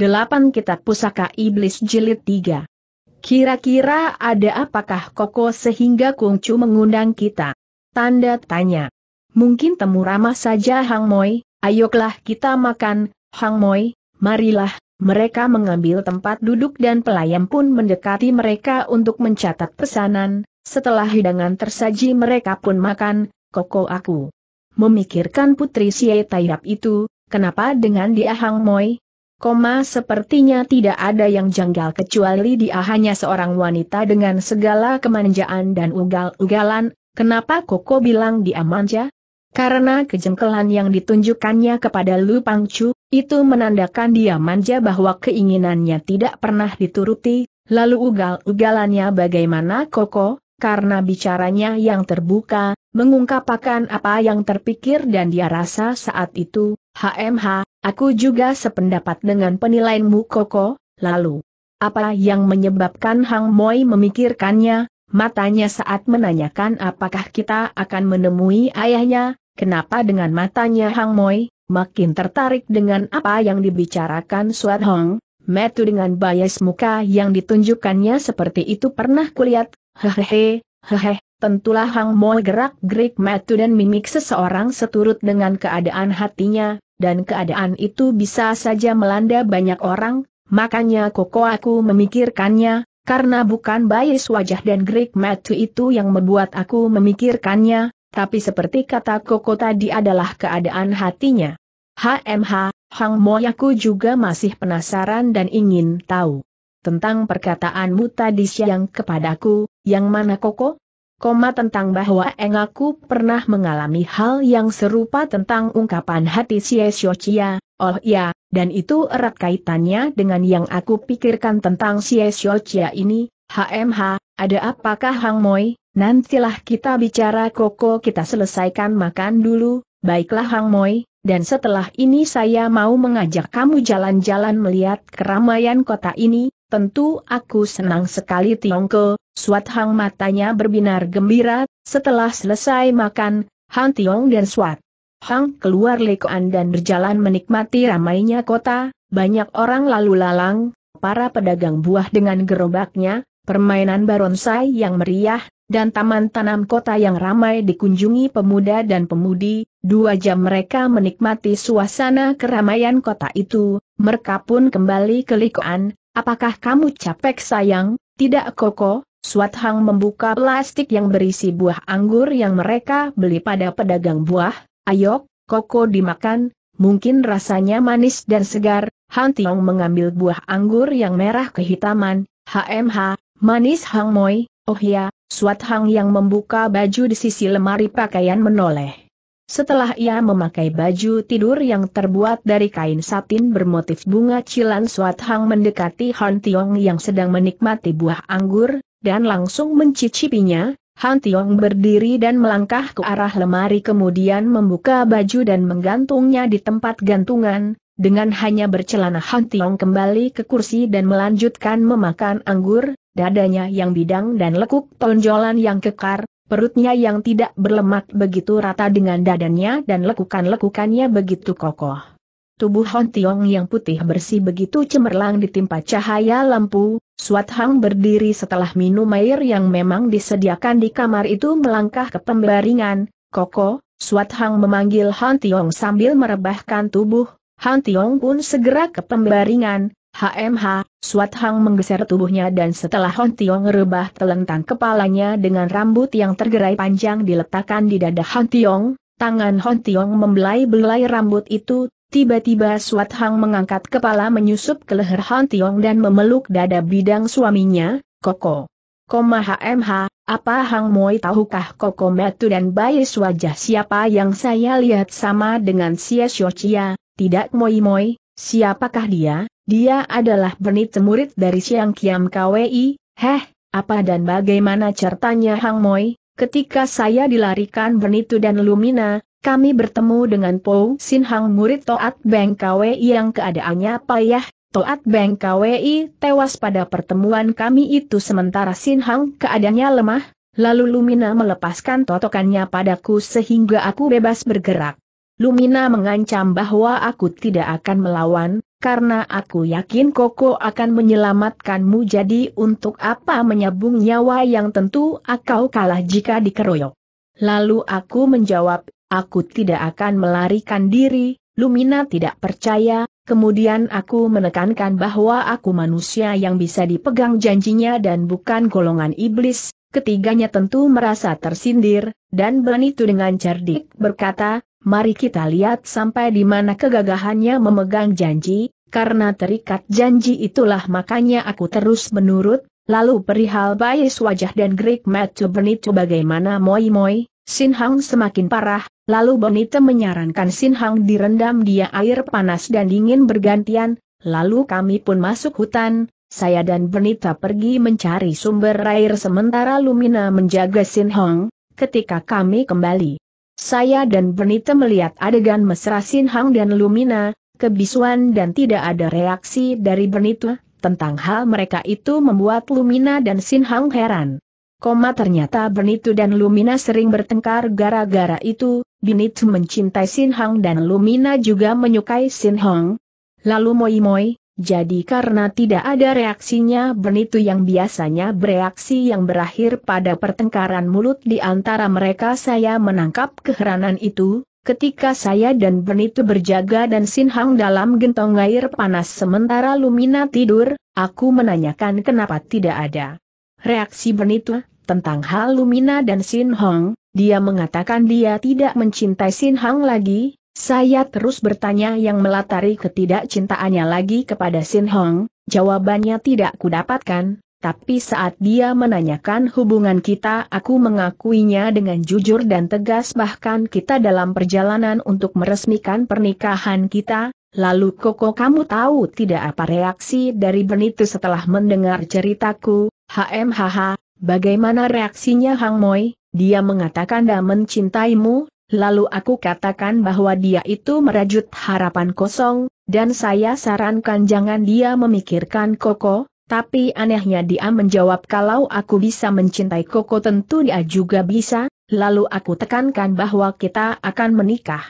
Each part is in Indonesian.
8 Kitab Pusaka Iblis Jilid 3. Kira-kira ada apakah Koko sehingga Kungcu mengundang kita? Tanda tanya. Mungkin temu ramah saja Hang Moi, ayoklah kita makan, Hang Moi, marilah. Mereka mengambil tempat duduk dan pelayan pun mendekati mereka untuk mencatat pesanan, setelah hidangan tersaji mereka pun makan, koko aku. Memikirkan putri Sietayap itu, kenapa dengan dia Hang Moi, Koma sepertinya tidak ada yang janggal kecuali dia hanya seorang wanita dengan segala kemanjaan dan ugal-ugalan, kenapa Koko bilang dia manja? Karena kejengkelan yang ditunjukkannya kepada Lu Pangcu, itu menandakan dia manja bahwa keinginannya tidak pernah dituruti, lalu ugal-ugalannya bagaimana Koko? karena bicaranya yang terbuka, mengungkapkan apa yang terpikir dan dia rasa saat itu, HMH, aku juga sependapat dengan penilaianmu Koko, lalu. Apa yang menyebabkan Hang Moi memikirkannya, matanya saat menanyakan apakah kita akan menemui ayahnya, kenapa dengan matanya Hang Moi, makin tertarik dengan apa yang dibicarakan Suat Hong, Metu dengan bias muka yang ditunjukkannya seperti itu pernah kulihat Hehehe, hehe, tentulah Hang Mo gerak-gerik metu dan mimik seseorang seturut dengan keadaan hatinya, dan keadaan itu bisa saja melanda banyak orang, makanya koko aku memikirkannya, karena bukan bias wajah dan gerik metu itu yang membuat aku memikirkannya, tapi seperti kata koko tadi adalah keadaan hatinya. HMH, Hang aku juga masih penasaran dan ingin tahu tentang perkataanmu tadi siang kepadaku, yang mana koko? Koma tentang bahwa engaku pernah mengalami hal yang serupa tentang ungkapan hati si Esyocia, oh iya, dan itu erat kaitannya dengan yang aku pikirkan tentang si Esyocia ini, HMH, ada apakah Hang Moi, nantilah kita bicara koko kita selesaikan makan dulu, baiklah Hang Moi, dan setelah ini saya mau mengajak kamu jalan-jalan melihat keramaian kota ini, Tentu aku senang sekali Tiongko, Suat Hang matanya berbinar gembira, setelah selesai makan, Hang Tiong dan Suat. Hang keluar lekoan dan berjalan menikmati ramainya kota, banyak orang lalu lalang, para pedagang buah dengan gerobaknya, permainan baronsai yang meriah, dan taman tanam kota yang ramai dikunjungi pemuda dan pemudi, dua jam mereka menikmati suasana keramaian kota itu, mereka pun kembali ke lekoan. Apakah kamu capek sayang? Tidak koko, Suat Hang membuka plastik yang berisi buah anggur yang mereka beli pada pedagang buah. Ayo, koko dimakan, mungkin rasanya manis dan segar. Han Tiong mengambil buah anggur yang merah kehitaman. HMH, manis Hang Moi, oh ya, Suat Hang yang membuka baju di sisi lemari pakaian menoleh. Setelah ia memakai baju tidur yang terbuat dari kain satin bermotif bunga cilan Suat Hang mendekati Han Tiong yang sedang menikmati buah anggur, dan langsung mencicipinya, Han Tiong berdiri dan melangkah ke arah lemari kemudian membuka baju dan menggantungnya di tempat gantungan, dengan hanya bercelana Han Tiong kembali ke kursi dan melanjutkan memakan anggur, dadanya yang bidang dan lekuk tonjolan yang kekar, Perutnya yang tidak berlemak begitu rata dengan dadanya dan lekukan-lekukannya begitu kokoh. Tubuh Hon Tiong yang putih bersih begitu cemerlang ditimpa cahaya lampu, Suat Hang berdiri setelah minum air yang memang disediakan di kamar itu melangkah ke pembaringan, Koko, Suat Hang memanggil Han Tiong sambil merebahkan tubuh, Han Tiong pun segera ke pembaringan, HMH, Suat Hang menggeser tubuhnya dan setelah Hon Tiong rebah telentang kepalanya dengan rambut yang tergerai panjang diletakkan di dada Hon Tiong, tangan Hon Tiong membelai-belai rambut itu, tiba-tiba Suat Hang mengangkat kepala menyusup ke leher Hon Tiong dan memeluk dada bidang suaminya, Koko. Koma HMH, apa Hang Moi tahukah Koko Metu dan Bayi wajah siapa yang saya lihat sama dengan Sia Xiao tidak Moi Moi, siapakah dia? Dia adalah benit murid dari Siang Kiam Kwei, heh, apa dan bagaimana ceritanya Hang Moi, ketika saya dilarikan Benitu dan Lumina, kami bertemu dengan Po Sin Hang murid Toat Beng Kwei yang keadaannya payah, Toat Beng Kwei tewas pada pertemuan kami itu sementara Sin Hang keadaannya lemah, lalu Lumina melepaskan totokannya padaku sehingga aku bebas bergerak. Lumina mengancam bahwa aku tidak akan melawan, karena aku yakin Koko akan menyelamatkanmu jadi untuk apa menyabung nyawa yang tentu akau kalah jika dikeroyok. Lalu aku menjawab, aku tidak akan melarikan diri, Lumina tidak percaya, kemudian aku menekankan bahwa aku manusia yang bisa dipegang janjinya dan bukan golongan iblis, ketiganya tentu merasa tersindir, dan benito dengan cerdik berkata, Mari kita lihat sampai di mana kegagahannya memegang janji, karena terikat janji itulah makanya aku terus menurut, lalu perihal Bayes wajah dan Greek Matthew Benito bagaimana moi-moi, Sin Hang semakin parah, lalu Benito menyarankan Sin Hang direndam dia air panas dan dingin bergantian, lalu kami pun masuk hutan, saya dan Benito pergi mencari sumber air sementara Lumina menjaga Sin Hang, ketika kami kembali. Saya dan Bernita melihat adegan mesra Sin Hang dan Lumina, kebisuan dan tidak ada reaksi dari Bernita, tentang hal mereka itu membuat Lumina dan Sin Hang heran. Koma ternyata Bernita dan Lumina sering bertengkar gara-gara itu, Bernita mencintai Sin Hang dan Lumina juga menyukai Sin Hang. Lalu Moi Moi, jadi karena tidak ada reaksinya Benitu yang biasanya bereaksi yang berakhir pada pertengkaran mulut di antara mereka saya menangkap keheranan itu, ketika saya dan Benitu berjaga dan Sinhang dalam gentong air panas sementara Lumina tidur, aku menanyakan kenapa tidak ada reaksi Benitu tentang hal Lumina dan sin Hong, dia mengatakan dia tidak mencintai sin Hong lagi, saya terus bertanya yang melatari ketidakcintaannya lagi kepada Sin Hong, jawabannya tidak kudapatkan, tapi saat dia menanyakan hubungan kita aku mengakuinya dengan jujur dan tegas bahkan kita dalam perjalanan untuk meresmikan pernikahan kita, lalu Koko kamu tahu tidak apa reaksi dari Ben itu setelah mendengar ceritaku, HMHH, bagaimana reaksinya Hang Moi, dia mengatakan dia mencintaimu, Lalu aku katakan bahwa dia itu merajut harapan kosong, dan saya sarankan jangan dia memikirkan Koko, tapi anehnya dia menjawab kalau aku bisa mencintai Koko tentu dia juga bisa, lalu aku tekankan bahwa kita akan menikah.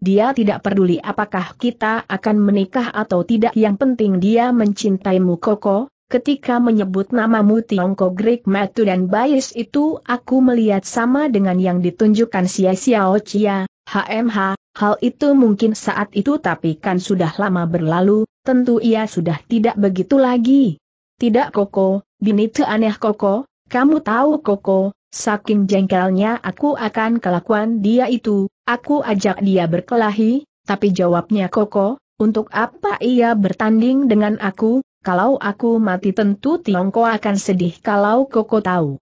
Dia tidak peduli apakah kita akan menikah atau tidak yang penting dia mencintaimu Koko, ketika menyebut namamu Tiongko Greek Metu dan Bayis itu aku melihat sama dengan yang ditunjukkan Sia Xiao Chia, HMH, hal itu mungkin saat itu tapi kan sudah lama berlalu, tentu ia sudah tidak begitu lagi. Tidak Koko, binitu aneh Koko, kamu tahu Koko, saking jengkelnya aku akan kelakuan dia itu, aku ajak dia berkelahi, tapi jawabnya Koko, untuk apa ia bertanding dengan aku, kalau aku mati tentu Tiongko akan sedih kalau Koko tahu.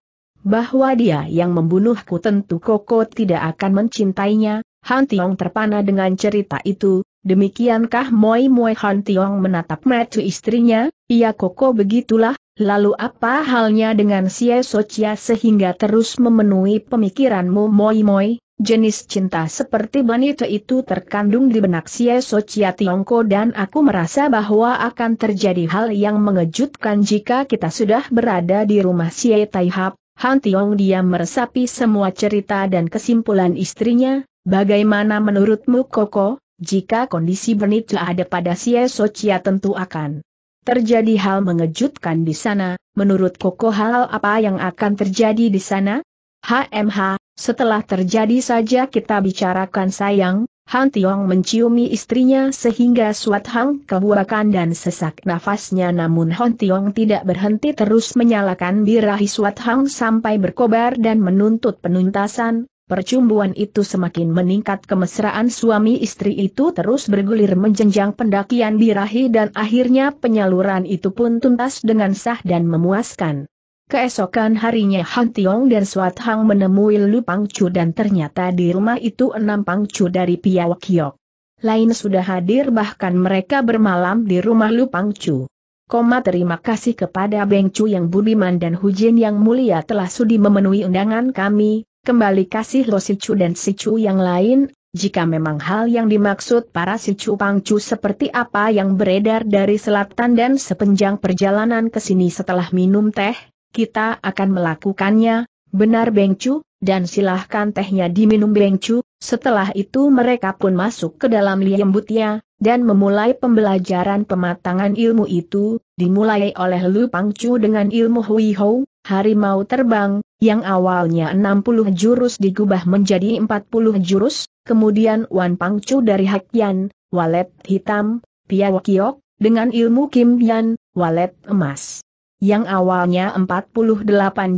Bahwa dia yang membunuhku tentu Koko tidak akan mencintainya, Han Tiong terpana dengan cerita itu, demikiankah Moi Moi Han Tiong menatap mata istrinya, iya Koko begitulah, lalu apa halnya dengan Sia Socia sehingga terus memenuhi pemikiranmu Moi Moi? Jenis cinta seperti wanita itu terkandung di benak Xie Socia Tiongko dan aku merasa bahwa akan terjadi hal yang mengejutkan jika kita sudah berada di rumah Xie Taihap. Han Tiong dia meresapi semua cerita dan kesimpulan istrinya, bagaimana menurutmu Koko, jika kondisi Benito ada pada Xie Socia tentu akan terjadi hal mengejutkan di sana, menurut Koko hal apa yang akan terjadi di sana? HMH, setelah terjadi saja kita bicarakan sayang, Han Tiong menciumi istrinya sehingga Suat Hang kebuakan dan sesak nafasnya namun Han Tiong tidak berhenti terus menyalakan birahi Suat Hang sampai berkobar dan menuntut penuntasan, percumbuan itu semakin meningkat kemesraan suami istri itu terus bergulir menjenjang pendakian birahi dan akhirnya penyaluran itu pun tuntas dengan sah dan memuaskan. Keesokan harinya Han Tiong dan Suat Hang menemui Lu Chu dan ternyata di rumah itu enam Pang Chu dari Piawak Kiok. Lain sudah hadir bahkan mereka bermalam di rumah Lu Chu. Koma terima kasih kepada Beng Chu yang budiman dan Hujin yang mulia telah sudi memenuhi undangan kami, kembali kasih lo Chu dan Chu yang lain, jika memang hal yang dimaksud para Chu Pang Chu seperti apa yang beredar dari selatan dan sepanjang perjalanan ke sini setelah minum teh, kita akan melakukannya, benar Bengcu, dan silahkan tehnya diminum Bengcu, setelah itu mereka pun masuk ke dalam liembutnya, dan memulai pembelajaran pematangan ilmu itu, dimulai oleh Lu Pangcu dengan ilmu Hui Hou, harimau terbang, yang awalnya 60 jurus digubah menjadi 40 jurus, kemudian Wan Pangcu dari Hakian, walet hitam, Piawakiok, dengan ilmu Kim Yan, walet emas yang awalnya 48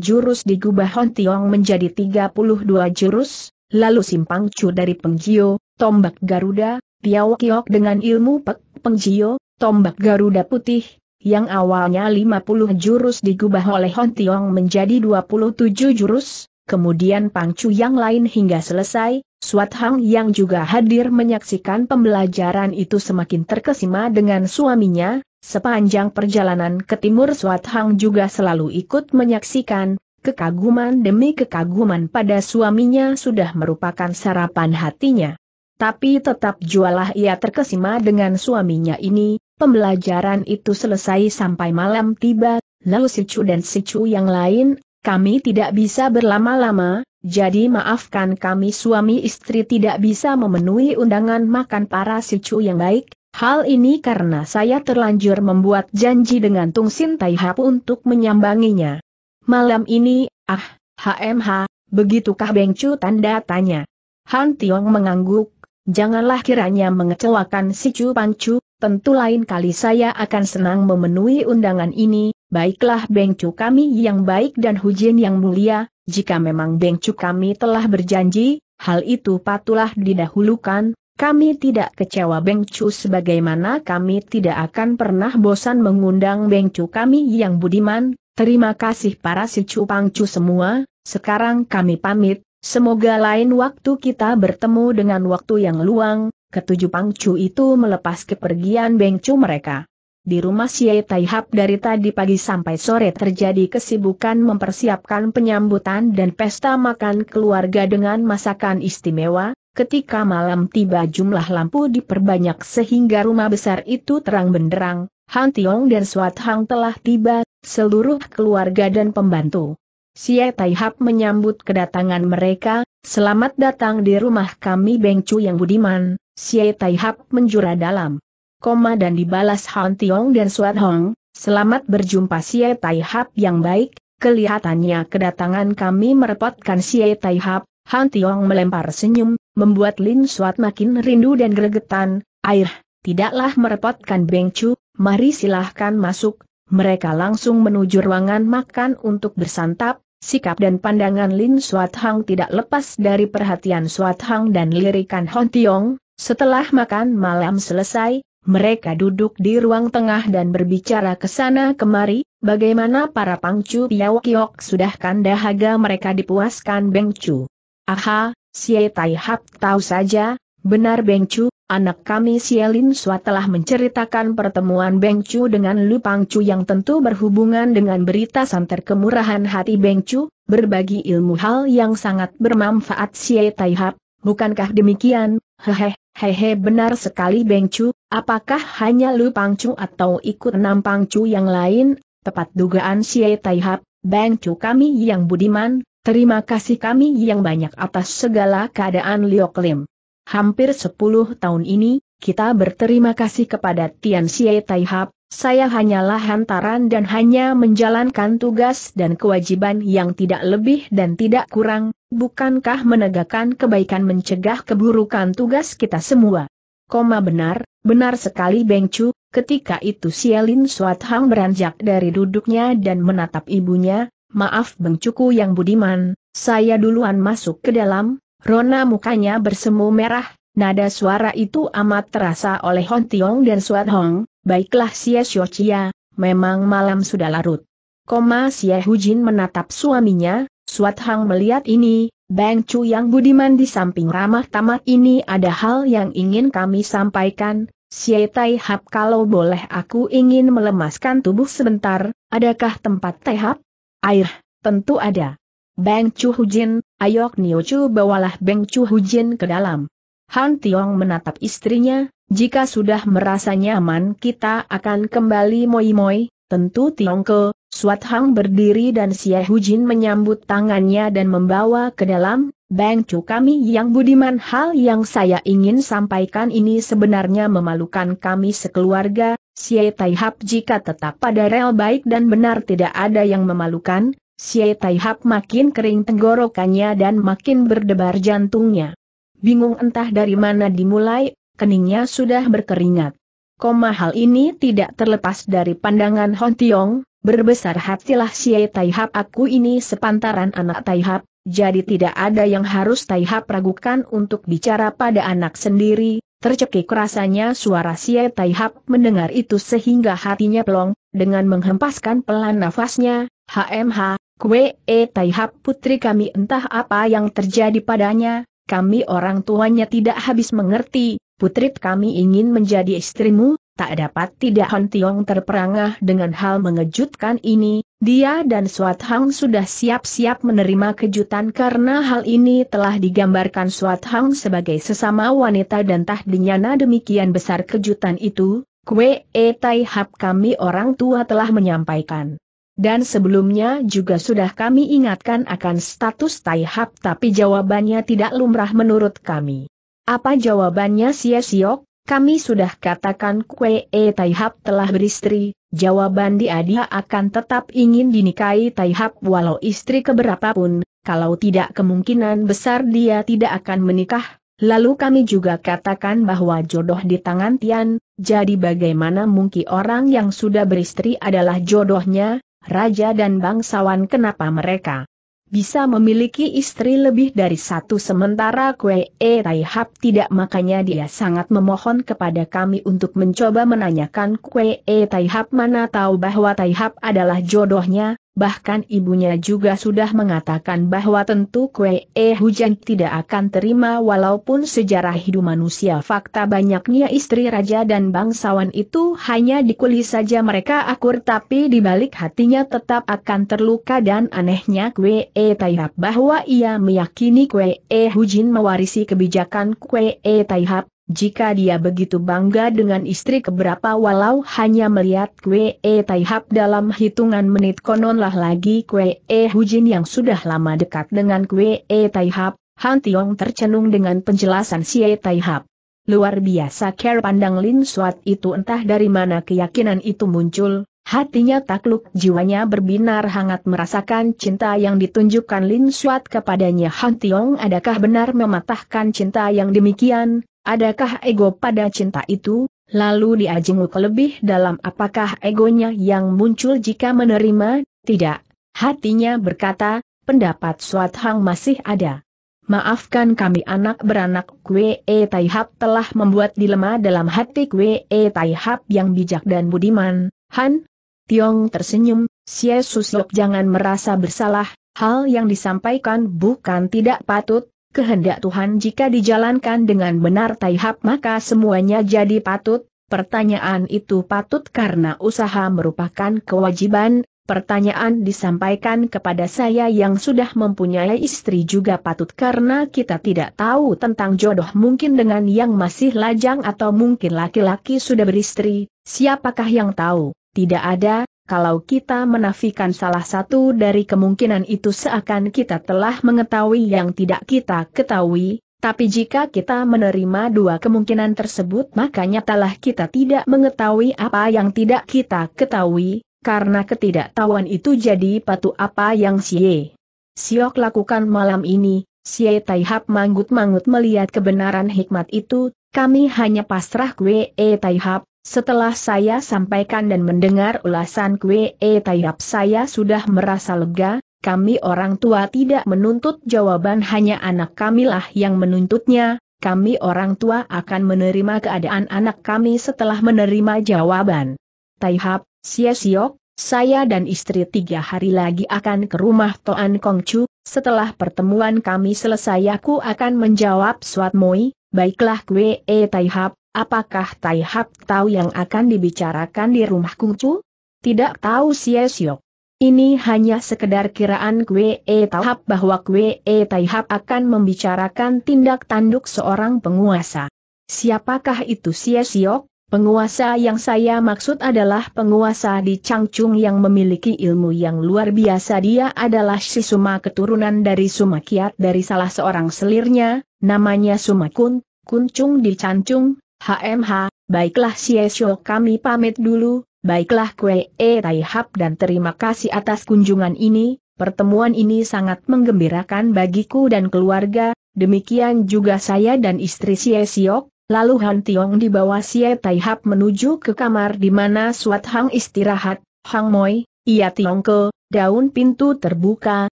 jurus di Gubah Tiong menjadi 32 jurus, lalu simpang cu dari Pengjio, tombak Garuda, Piao Kiok dengan ilmu Pek Pengjio, tombak Garuda Putih, yang awalnya 50 jurus digubah oleh Tiong menjadi 27 jurus, kemudian Pangcu yang lain hingga selesai, Suat Hang yang juga hadir menyaksikan pembelajaran itu semakin terkesima dengan suaminya, Sepanjang perjalanan ke timur Suat Hang juga selalu ikut menyaksikan, kekaguman demi kekaguman pada suaminya sudah merupakan sarapan hatinya. Tapi tetap jualah ia terkesima dengan suaminya ini, pembelajaran itu selesai sampai malam tiba, lalu si Chu dan si Chu yang lain, kami tidak bisa berlama-lama, jadi maafkan kami suami istri tidak bisa memenuhi undangan makan para si Chu yang baik, Hal ini karena saya terlanjur membuat janji dengan Tung Sin Tai Hap untuk menyambanginya. Malam ini, ah, HMH, begitukah Bengcu tanda tanya. Han Tiong mengangguk, janganlah kiranya mengecewakan si Chu Cu, tentu lain kali saya akan senang memenuhi undangan ini, baiklah Bengcu kami yang baik dan Hujin yang mulia, jika memang Bengcu kami telah berjanji, hal itu patulah didahulukan, kami tidak kecewa Beng Chu sebagaimana kami tidak akan pernah bosan mengundang Beng Chu kami yang budiman, terima kasih para si Chu Chu semua, sekarang kami pamit, semoga lain waktu kita bertemu dengan waktu yang luang, ketujuh Pang Chu itu melepas kepergian Beng Chu mereka. Di rumah Tai Taihap dari tadi pagi sampai sore terjadi kesibukan mempersiapkan penyambutan dan pesta makan keluarga dengan masakan istimewa, Ketika malam tiba jumlah lampu diperbanyak sehingga rumah besar itu terang benderang, Han Tiong dan Suat Hang telah tiba, seluruh keluarga dan pembantu. Xie Tai Hap menyambut kedatangan mereka, selamat datang di rumah kami Beng Chu yang budiman, Xie Tai Hap menjura dalam. Koma dan dibalas Han Tiong dan Suat Hong, selamat berjumpa Xie Tai Hap yang baik, kelihatannya kedatangan kami merepotkan Xie Tai Hap, Han Tiong melempar senyum, membuat Lin Suat makin rindu dan gregetan, air, tidaklah merepotkan Beng Chu, mari silahkan masuk, mereka langsung menuju ruangan makan untuk bersantap, sikap dan pandangan Lin Suat Hang tidak lepas dari perhatian Suat Hang dan lirikan Han Tiong, setelah makan malam selesai, mereka duduk di ruang tengah dan berbicara ke sana kemari, bagaimana para pangcu Piao Kiok sudahkan dahaga mereka dipuaskan Beng Chu. Aha, Xie Tai Hap tahu saja, benar Beng Chu, anak kami Xie Lin Sua telah menceritakan pertemuan Beng Chu dengan Lu Pang Chu yang tentu berhubungan dengan berita santer kemurahan hati Beng Chu, berbagi ilmu hal yang sangat bermanfaat Xie Tai Hap, bukankah demikian, hehe, hehe benar sekali Beng Chu, apakah hanya Lu Pang Chu atau ikut enam Pang Chu yang lain, tepat dugaan Xie Tai Hap, Beng Chu kami yang budiman, Terima kasih kami yang banyak atas segala keadaan Liok Lim. Hampir 10 tahun ini, kita berterima kasih kepada Tian Xie Taihap, saya hanyalah hantaran dan hanya menjalankan tugas dan kewajiban yang tidak lebih dan tidak kurang, bukankah menegakkan kebaikan mencegah keburukan tugas kita semua? Koma benar, benar sekali Beng Chu, ketika itu Sialin Suat Hang beranjak dari duduknya dan menatap ibunya, maaf bengcuku yang budiman, saya duluan masuk ke dalam, Rona mukanya bersemu merah, nada suara itu amat terasa oleh Hon Tiong dan Suat Hong, baiklah Sia Shio Chia, memang malam sudah larut. Koma Sia Hujin menatap suaminya, Suat Hang melihat ini, Bang Chu yang budiman di samping ramah tamat ini ada hal yang ingin kami sampaikan, Siai Tai Hap kalau boleh aku ingin melemaskan tubuh sebentar, adakah tempat Tai Hap? Air, tentu ada. Bang Chu Hujin, ayo Niu Chu bawalah Bang Chu Hujin ke dalam. Han Tiong menatap istrinya, jika sudah merasa nyaman kita akan kembali moi-moi, tentu Tiong ke, Suat Hang berdiri dan Xie Hujin menyambut tangannya dan membawa ke dalam, Bang Chu kami yang budiman hal yang saya ingin sampaikan ini sebenarnya memalukan kami sekeluarga, Xie Hap jika tetap pada rel baik dan benar tidak ada yang memalukan, Xie Hap makin kering tenggorokannya dan makin berdebar jantungnya. Bingung entah dari mana dimulai, keningnya sudah berkeringat. Koma hal ini tidak terlepas dari pandangan Hon Tiong, berbesar hatilah Xie Hap aku ini sepantaran anak Hap, jadi tidak ada yang harus Hap ragukan untuk bicara pada anak sendiri, Tercekik rasanya suara Xie Taihap mendengar itu sehingga hatinya pelong, dengan menghempaskan pelan nafasnya, HMH, Kwe E Taihap putri kami entah apa yang terjadi padanya, kami orang tuanya tidak habis mengerti, putri kami ingin menjadi istrimu, Tak dapat tidak Han Tiong terperangah dengan hal mengejutkan ini, dia dan Suat Hang sudah siap-siap menerima kejutan karena hal ini telah digambarkan Suat Hang sebagai sesama wanita dan dinyana demikian besar kejutan itu, Kue E Tai Hap kami orang tua telah menyampaikan. Dan sebelumnya juga sudah kami ingatkan akan status Tai Hap tapi jawabannya tidak lumrah menurut kami. Apa jawabannya Sia Siok? Kami sudah katakan Kue E Taihap telah beristri, jawaban dia dia akan tetap ingin dinikahi Taihap walau istri keberapapun, kalau tidak kemungkinan besar dia tidak akan menikah. Lalu kami juga katakan bahwa jodoh di tangan Tian, jadi bagaimana mungkin orang yang sudah beristri adalah jodohnya, raja dan bangsawan kenapa mereka bisa memiliki istri lebih dari satu sementara Kue E Taihap tidak makanya dia sangat memohon kepada kami untuk mencoba menanyakan Kue E Taihap mana tahu bahwa Taihap adalah jodohnya, bahkan ibunya juga sudah mengatakan bahwa tentu Kue E Hujan tidak akan terima walaupun sejarah hidup manusia fakta banyaknya istri raja dan bangsawan itu hanya di saja mereka akur tapi di balik hatinya tetap akan terluka dan anehnya Kue E Taihap bahwa ia meyakini Kue E Hujin mewarisi kebijakan Kue E Taihap, jika dia begitu bangga dengan istri keberapa walau hanya melihat Kwe E Taihap dalam hitungan menit kononlah lagi Kwe E Hujin yang sudah lama dekat dengan Kwe E Taihap, Han Tiong tercenung dengan penjelasan si E Taihap. Luar biasa care pandang Lin Suat itu entah dari mana keyakinan itu muncul, hatinya takluk jiwanya berbinar hangat merasakan cinta yang ditunjukkan Lin Suat kepadanya Han Tiong adakah benar mematahkan cinta yang demikian, Adakah ego pada cinta itu, lalu dia jenguk lebih dalam apakah egonya yang muncul jika menerima, tidak. Hatinya berkata, pendapat Suat Hang masih ada. Maafkan kami anak beranak Kwe E Taihap telah membuat dilema dalam hati Kwe E Taihap yang bijak dan budiman. Han, Tiong tersenyum, Xie Susyok jangan merasa bersalah, hal yang disampaikan bukan tidak patut, kehendak Tuhan jika dijalankan dengan benar taihab maka semuanya jadi patut, pertanyaan itu patut karena usaha merupakan kewajiban, pertanyaan disampaikan kepada saya yang sudah mempunyai istri juga patut karena kita tidak tahu tentang jodoh mungkin dengan yang masih lajang atau mungkin laki-laki sudah beristri, siapakah yang tahu, tidak ada, kalau kita menafikan salah satu dari kemungkinan itu seakan kita telah mengetahui yang tidak kita ketahui, tapi jika kita menerima dua kemungkinan tersebut makanya telah kita tidak mengetahui apa yang tidak kita ketahui, karena ketidaktahuan itu jadi patu apa yang siye. Siok lakukan malam ini, siye Taihap manggut-manggut melihat kebenaran hikmat itu, kami hanya pasrah kwee Taihap, setelah saya sampaikan dan mendengar ulasan Kwe E Tayap saya sudah merasa lega, kami orang tua tidak menuntut jawaban hanya anak kamilah yang menuntutnya, kami orang tua akan menerima keadaan anak kami setelah menerima jawaban. Taihap, Sia Siok, saya dan istri tiga hari lagi akan ke rumah Toan Kongcu, setelah pertemuan kami selesai aku akan menjawab Suat Moi, baiklah Kwe E Taihap, Apakah Tai Hap tahu yang akan dibicarakan di rumah Chu? Tidak tahu Siesiok. Ini hanya sekedar kiraan Kwe E Tahap bahwa Kwe E Tai Hak akan membicarakan tindak tanduk seorang penguasa. Siapakah itu Siesiok? Penguasa yang saya maksud adalah penguasa di Changchung yang memiliki ilmu yang luar biasa. Dia adalah si Suma keturunan dari Suma Kiat dari salah seorang selirnya, namanya Suma Kun, Kuncung di Changchung, HMH, baiklah Siesyo kami pamit dulu, baiklah Kue E Taihap dan terima kasih atas kunjungan ini, pertemuan ini sangat menggembirakan bagiku dan keluarga, demikian juga saya dan istri Siesiok, lalu Han Tiong dibawa Sie Taihap menuju ke kamar di mana Suat Hang istirahat, Hang Moi, ia Tiong ke, daun pintu terbuka,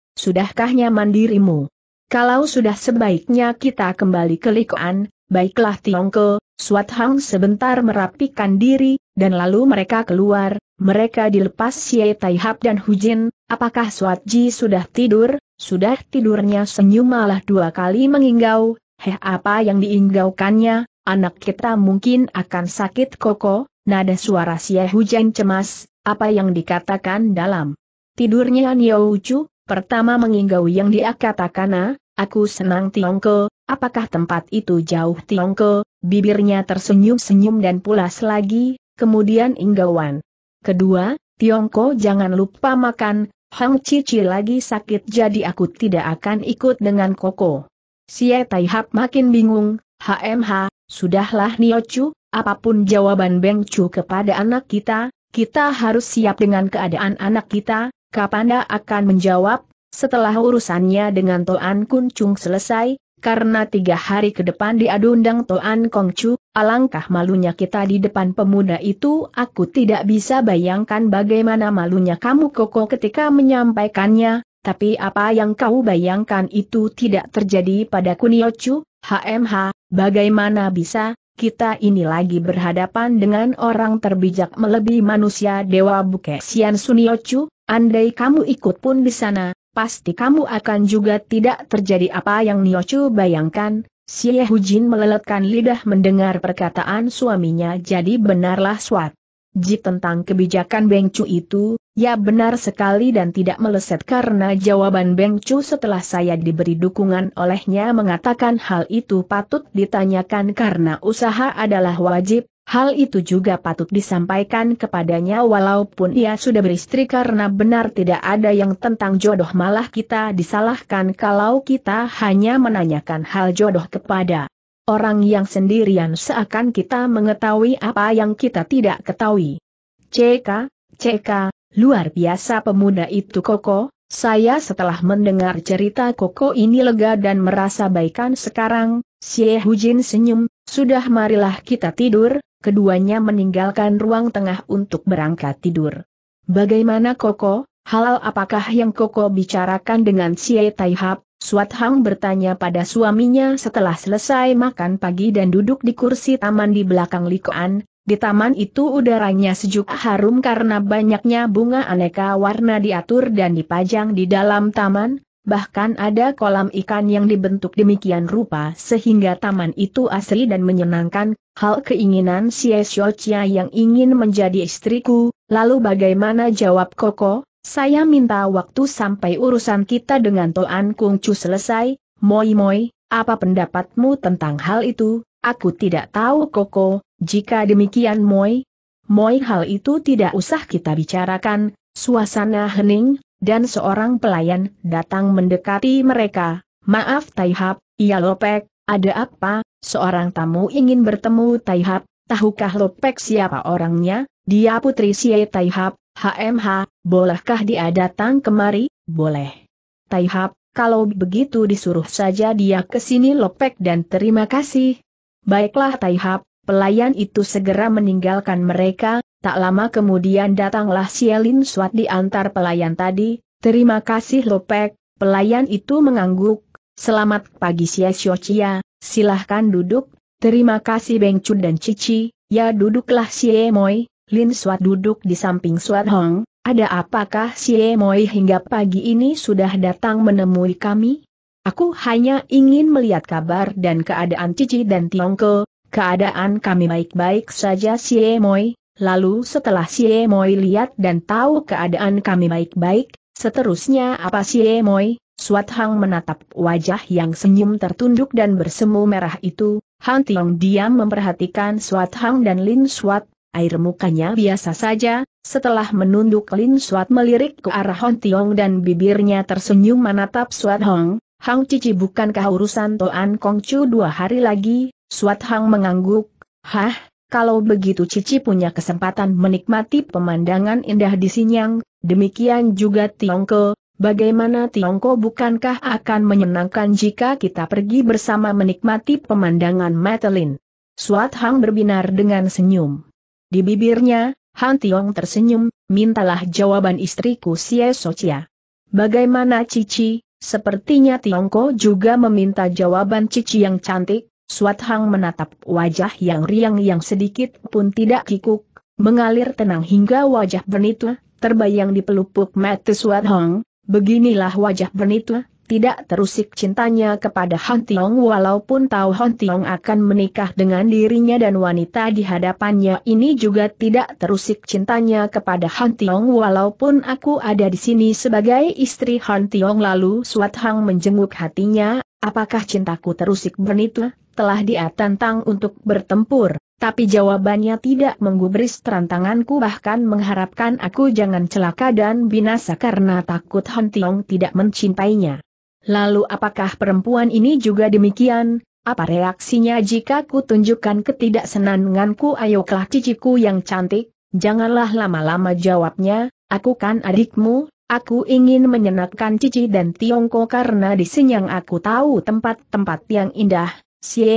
sudahkah nyaman dirimu? Kalau sudah sebaiknya kita kembali ke Likoan, Baiklah Tiongko, Suat Hang sebentar merapikan diri, dan lalu mereka keluar, mereka dilepas Xie Tai dan Hujin, apakah Suat Ji sudah tidur, sudah tidurnya senyum malah dua kali menginggau, heh apa yang diinggaukannya, anak kita mungkin akan sakit koko, nada suara Xie Hujin cemas, apa yang dikatakan dalam tidurnya Niu Ucu, pertama menginggau yang dia katakan, ah, aku senang Tiongko, Apakah tempat itu jauh Tiongko? Bibirnya tersenyum-senyum dan pulas lagi, kemudian Inggawan. Kedua, Tiongko jangan lupa makan, Hang Cici lagi sakit jadi aku tidak akan ikut dengan Koko. Sia Taihap makin bingung, HMH, sudahlah Niochu, apapun jawaban Beng Chu kepada anak kita, kita harus siap dengan keadaan anak kita, Kapanda akan menjawab, setelah urusannya dengan Toan Kun Chung selesai, karena tiga hari ke depan diadundang Toan Kongcu, alangkah malunya kita di depan pemuda itu aku tidak bisa bayangkan bagaimana malunya kamu koko ketika menyampaikannya, tapi apa yang kau bayangkan itu tidak terjadi pada Kuniochu, HMH, bagaimana bisa, kita ini lagi berhadapan dengan orang terbijak melebihi manusia Dewa Bukesian Suniochu, andai kamu ikut pun di sana, pasti kamu akan juga tidak terjadi apa yang Chu bayangkan. Si Yehujin meleletkan lidah mendengar perkataan suaminya jadi benarlah suat. Ji tentang kebijakan Beng Chu itu, ya benar sekali dan tidak meleset karena jawaban Beng Chu setelah saya diberi dukungan olehnya mengatakan hal itu patut ditanyakan karena usaha adalah wajib, Hal itu juga patut disampaikan kepadanya walaupun ia sudah beristri karena benar tidak ada yang tentang jodoh malah kita disalahkan kalau kita hanya menanyakan hal jodoh kepada orang yang sendirian seakan kita mengetahui apa yang kita tidak ketahui. CK, CK, luar biasa pemuda itu koko, saya setelah mendengar cerita Koko ini lega dan merasa baikan sekarang, Xie Hujin senyum, sudah marilah kita tidur, keduanya meninggalkan ruang tengah untuk berangkat tidur. Bagaimana Koko, halal apakah yang Koko bicarakan dengan Cie Taihap? Suat Hang bertanya pada suaminya setelah selesai makan pagi dan duduk di kursi taman di belakang Likoan, di taman itu udaranya sejuk harum karena banyaknya bunga aneka warna diatur dan dipajang di dalam taman, bahkan ada kolam ikan yang dibentuk demikian rupa sehingga taman itu asri dan menyenangkan, hal keinginan si Esyocia yang ingin menjadi istriku, lalu bagaimana jawab Koko, saya minta waktu sampai urusan kita dengan Toan Kung Chu selesai, Moi Moi, apa pendapatmu tentang hal itu, aku tidak tahu Koko, jika demikian Moi, Moi hal itu tidak usah kita bicarakan, suasana hening, dan seorang pelayan datang mendekati mereka, maaf Taihap, iya Lopek, ada apa, seorang tamu ingin bertemu Taihap, tahukah Lopek siapa orangnya, dia putri Siei Taihap, HMH, bolehkah dia datang kemari, boleh. Taihap, kalau begitu disuruh saja dia ke sini Lopek dan terima kasih. Baiklah Taihap, Pelayan itu segera meninggalkan mereka, tak lama kemudian datanglah Sielin Suat di antar pelayan tadi, terima kasih Lopek, pelayan itu mengangguk, selamat pagi Sia Siocia, silahkan duduk, terima kasih Bengcu dan Cici, ya duduklah Sia Moi, Lin Suat duduk di samping Suat Hong, ada apakah Sia Moi hingga pagi ini sudah datang menemui kami? Aku hanya ingin melihat kabar dan keadaan Cici dan Tiongko, keadaan kami baik-baik saja si Moi, lalu setelah si Moi lihat dan tahu keadaan kami baik-baik, seterusnya apa si Moi? Suat Hang menatap wajah yang senyum tertunduk dan bersemu merah itu, Han Tiong diam memperhatikan Suat Hang dan Lin Suat, air mukanya biasa saja, setelah menunduk Lin Suat melirik ke arah Han Tiong dan bibirnya tersenyum menatap Suat Hang, Hang Cici bukankah urusan Toan Kongcu dua hari lagi, Suat Hang mengangguk, hah, kalau begitu Cici punya kesempatan menikmati pemandangan indah di Sinyang, demikian juga Tiongko, bagaimana Tiongko bukankah akan menyenangkan jika kita pergi bersama menikmati pemandangan Metelin? Suat Hang berbinar dengan senyum. Di bibirnya, Han Tiong tersenyum, mintalah jawaban istriku Sia Socia. Bagaimana Cici, sepertinya Tiongko juga meminta jawaban Cici yang cantik, Suat Hang menatap wajah yang riang yang sedikit pun tidak kikuk, mengalir tenang hingga wajah Bernita, terbayang di pelupuk mata Suat Hang, beginilah wajah Bernita, tidak terusik cintanya kepada Han Tiong walaupun tahu Han Tiong akan menikah dengan dirinya dan wanita di hadapannya ini juga tidak terusik cintanya kepada Han Tiong walaupun aku ada di sini sebagai istri Han Tiong lalu Suat Hang menjenguk hatinya, apakah cintaku terusik bernita? telah dia tantang untuk bertempur, tapi jawabannya tidak menggubris tantanganku bahkan mengharapkan aku jangan celaka dan binasa karena takut Han Tiong tidak mencintainya. Lalu apakah perempuan ini juga demikian? Apa reaksinya jika ku tunjukkan ketidaksenanganku ayoklah ciciku yang cantik? Janganlah lama-lama jawabnya, aku kan adikmu, Aku ingin menyenangkan Cici dan Tiongko karena di aku tahu tempat-tempat yang indah,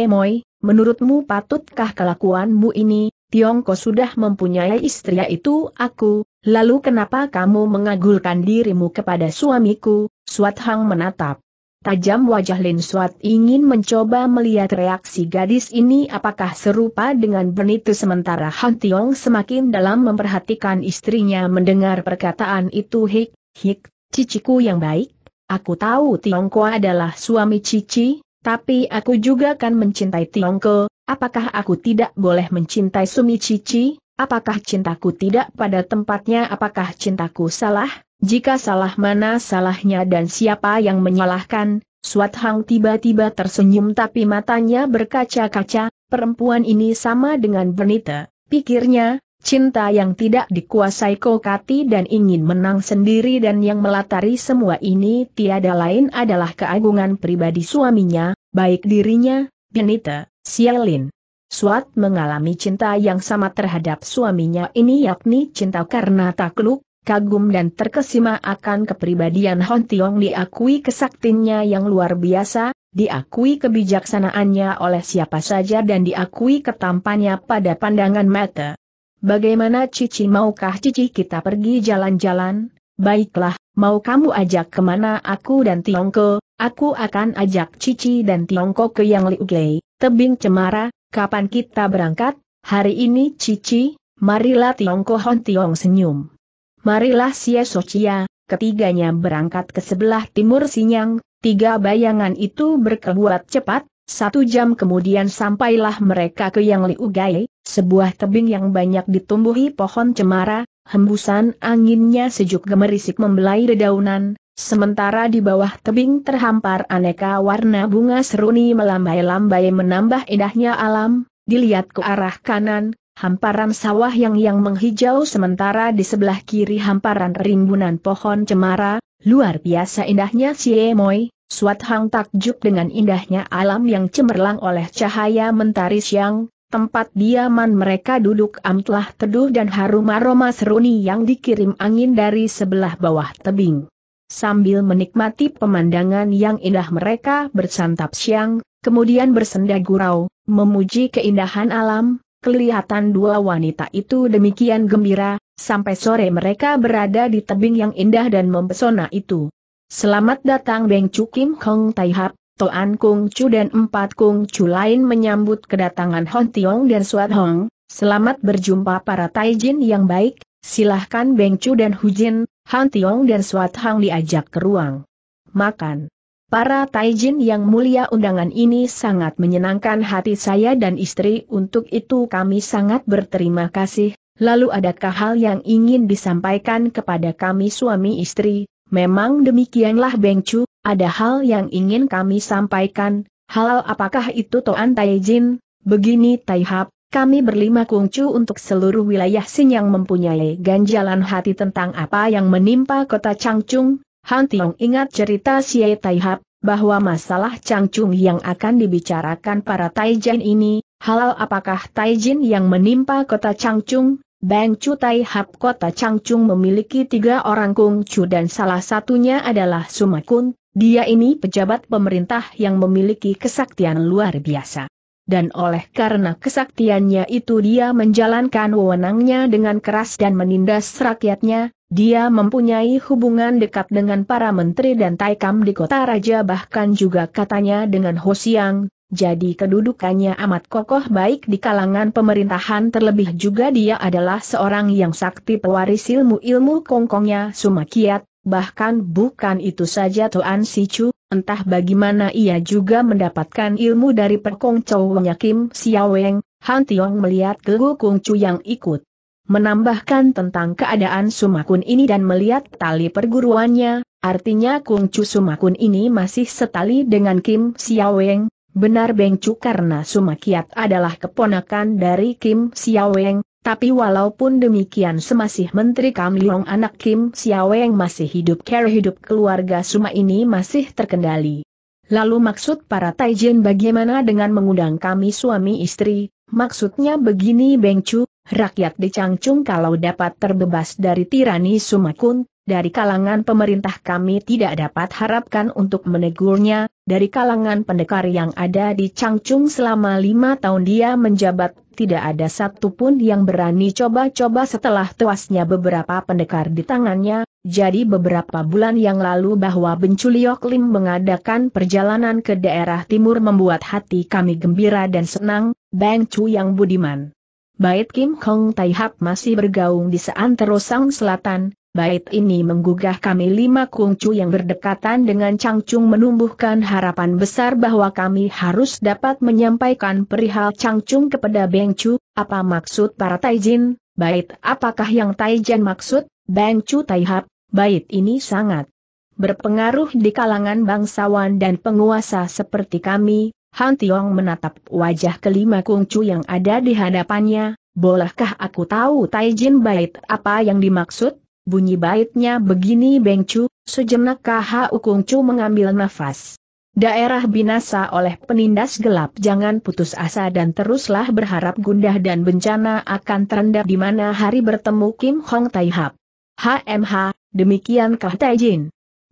Moi, menurutmu patutkah kelakuanmu ini, Tiongko sudah mempunyai istri yaitu aku, lalu kenapa kamu mengagulkan dirimu kepada suamiku, Suat Hang menatap. Tajam wajah Lin Suat ingin mencoba melihat reaksi gadis ini apakah serupa dengan Benitu sementara Han Tiong semakin dalam memperhatikan istrinya mendengar perkataan itu hik, hik, ciciku yang baik, aku tahu Tiongko adalah suami cici, tapi aku juga kan mencintai Tiongko, apakah aku tidak boleh mencintai Sumi Cici? Apakah cintaku tidak pada tempatnya? Apakah cintaku salah? Jika salah mana salahnya dan siapa yang menyalahkan? Suat Hang tiba-tiba tersenyum tapi matanya berkaca-kaca, perempuan ini sama dengan Bernita. Pikirnya, Cinta yang tidak dikuasai kokati dan ingin menang sendiri dan yang melatari semua ini tiada lain adalah keagungan pribadi suaminya, baik dirinya, Benita, Sialin. Suat mengalami cinta yang sama terhadap suaminya ini yakni cinta karena takluk, kagum dan terkesima akan kepribadian Hon Tiong diakui kesaktinya yang luar biasa, diakui kebijaksanaannya oleh siapa saja dan diakui ketampannya pada pandangan mata. Bagaimana Cici maukah Cici kita pergi jalan-jalan? Baiklah, mau kamu ajak kemana aku dan Tiongko, Aku akan ajak Cici dan Tiongkok ke Yang Liuglei, tebing cemara, kapan kita berangkat? Hari ini Cici, marilah Tiongkok Hon Tiong senyum. Marilah Sia Socia, ketiganya berangkat ke sebelah timur Sinyang, tiga bayangan itu berkebuat cepat, satu jam kemudian sampailah mereka ke Yang Liugai, sebuah tebing yang banyak ditumbuhi pohon cemara, hembusan anginnya sejuk gemerisik membelai dedaunan, Sementara di bawah tebing terhampar aneka warna bunga seruni melambai-lambai menambah indahnya alam, dilihat ke arah kanan, hamparan sawah yang yang menghijau sementara di sebelah kiri hamparan rimbunan pohon cemara, luar biasa indahnya Siemoy, Suat Hang takjub dengan indahnya alam yang cemerlang oleh cahaya mentari siang, Tempat diaman mereka duduk amtlah teduh dan harum aroma seruni yang dikirim angin dari sebelah bawah tebing. Sambil menikmati pemandangan yang indah mereka bersantap siang, kemudian bersenda gurau, memuji keindahan alam, kelihatan dua wanita itu demikian gembira, sampai sore mereka berada di tebing yang indah dan mempesona itu. Selamat datang Beng Chu Kim Hong Tai Hap, Toan Kung Chu dan empat Kung Chu lain menyambut kedatangan Hon Tiong dan Suat Hong, selamat berjumpa para Taijin yang baik, silahkan Beng Chu dan Hu Jin. Han Tiong dan Swat Hang diajak ke ruang makan. Para Taijin yang mulia undangan ini sangat menyenangkan hati saya dan istri untuk itu kami sangat berterima kasih. Lalu adakah hal yang ingin disampaikan kepada kami suami istri? Memang demikianlah Beng Chu, ada hal yang ingin kami sampaikan. Hal apakah itu Toan Taijin? Begini Taihap, kami berlima kungcu untuk seluruh wilayah yang mempunyai ganjalan hati tentang apa yang menimpa kota Changchung. Han Tiong ingat cerita Xie Hap, bahwa masalah Changchung yang akan dibicarakan para Taijin ini, halal apakah Taijin yang menimpa kota Changchung? Bang Chu Tai Hap Kota Changchung memiliki tiga orang kungcu dan salah satunya adalah Sumakun, dia ini pejabat pemerintah yang memiliki kesaktian luar biasa dan oleh karena kesaktiannya itu dia menjalankan wewenangnya dengan keras dan menindas rakyatnya, dia mempunyai hubungan dekat dengan para menteri dan taikam di kota raja bahkan juga katanya dengan Hosiang, jadi kedudukannya amat kokoh baik di kalangan pemerintahan terlebih juga dia adalah seorang yang sakti pewaris ilmu-ilmu kongkongnya Sumakiat, bahkan bukan itu saja Tuan Sichu, entah bagaimana ia juga mendapatkan ilmu dari Perkong Chow Kim Siaweng. Han Tiong melihat ke Kung Chu yang ikut. Menambahkan tentang keadaan Sumakun ini dan melihat tali perguruannya, artinya Kung Chu Sumakun ini masih setali dengan Kim Siaweng. benar Beng Chu karena Sumakiat adalah keponakan dari Kim Siaweng. Tapi walaupun demikian semasih Menteri Kam Leong anak Kim yang masih hidup care hidup keluarga Suma ini masih terkendali. Lalu maksud para Taijin bagaimana dengan mengundang kami suami istri, maksudnya begini Beng Chu, rakyat di Changchung kalau dapat terbebas dari tirani Suma Kun, dari kalangan pemerintah kami tidak dapat harapkan untuk menegurnya, dari kalangan pendekar yang ada di Changchung selama lima tahun dia menjabat, tidak ada satupun yang berani coba-coba setelah tewasnya beberapa pendekar di tangannya, jadi beberapa bulan yang lalu bahwa Benculiok Lim mengadakan perjalanan ke daerah timur membuat hati kami gembira dan senang, Bang Chu yang budiman. Bait Kim Hong Tai Hap masih bergaung di Seantero Sang Selatan, Bait ini menggugah kami lima kungcu yang berdekatan dengan Changchung menumbuhkan harapan besar bahwa kami harus dapat menyampaikan perihal Changchung kepada Bengcu, apa maksud para Taijin, bait apakah yang Taijin maksud, Bengcu Taihap, bait ini sangat berpengaruh di kalangan bangsawan dan penguasa seperti kami, Han Tiong menatap wajah kelima kungcu yang ada di hadapannya, bolehkah aku tahu Taijin bait apa yang dimaksud? Bunyi baitnya begini Beng Bengcu, sejenak KH Ukungcu mengambil nafas. Daerah binasa oleh penindas gelap jangan putus asa dan teruslah berharap gundah dan bencana akan terendam di mana hari bertemu Kim Hong Tai Hap. HMH, demikian Kah Jin.